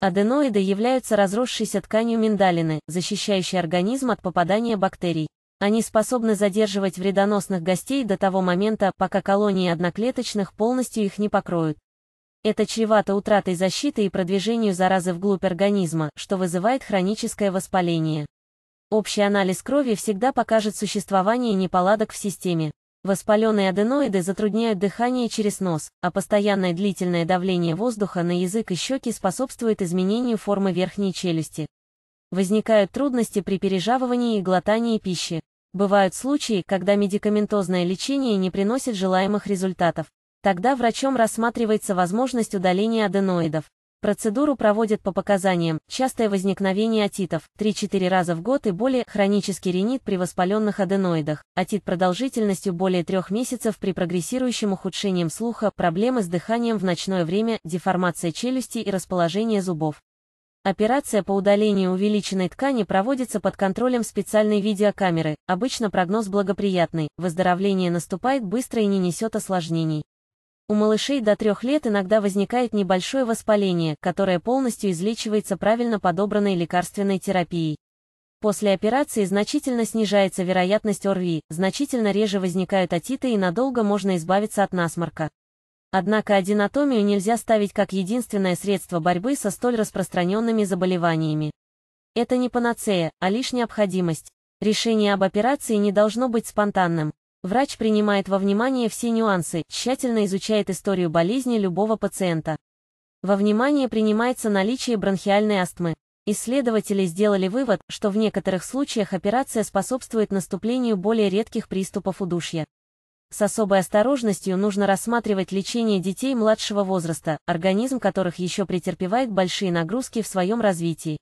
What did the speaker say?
Аденоиды являются разросшейся тканью миндалины, защищающей организм от попадания бактерий. Они способны задерживать вредоносных гостей до того момента, пока колонии одноклеточных полностью их не покроют. Это чревато утратой защиты и продвижению заразы вглубь организма, что вызывает хроническое воспаление. Общий анализ крови всегда покажет существование неполадок в системе. Воспаленные аденоиды затрудняют дыхание через нос, а постоянное длительное давление воздуха на язык и щеки способствует изменению формы верхней челюсти. Возникают трудности при пережавывании и глотании пищи. Бывают случаи, когда медикаментозное лечение не приносит желаемых результатов. Тогда врачом рассматривается возможность удаления аденоидов. Процедуру проводят по показаниям, частое возникновение отитов 3-4 раза в год и более, хронический ринит при воспаленных аденоидах, отит продолжительностью более 3 месяцев при прогрессирующем ухудшением слуха, проблемы с дыханием в ночное время, деформация челюсти и расположение зубов. Операция по удалению увеличенной ткани проводится под контролем специальной видеокамеры, обычно прогноз благоприятный, выздоровление наступает быстро и не несет осложнений. У малышей до трех лет иногда возникает небольшое воспаление, которое полностью излечивается правильно подобранной лекарственной терапией. После операции значительно снижается вероятность ОРВИ, значительно реже возникают атиты и надолго можно избавиться от насморка. Однако одинатомию нельзя ставить как единственное средство борьбы со столь распространенными заболеваниями. Это не панацея, а лишь необходимость. Решение об операции не должно быть спонтанным. Врач принимает во внимание все нюансы, тщательно изучает историю болезни любого пациента. Во внимание принимается наличие бронхиальной астмы. Исследователи сделали вывод, что в некоторых случаях операция способствует наступлению более редких приступов удушья. С особой осторожностью нужно рассматривать лечение детей младшего возраста, организм которых еще претерпевает большие нагрузки в своем развитии.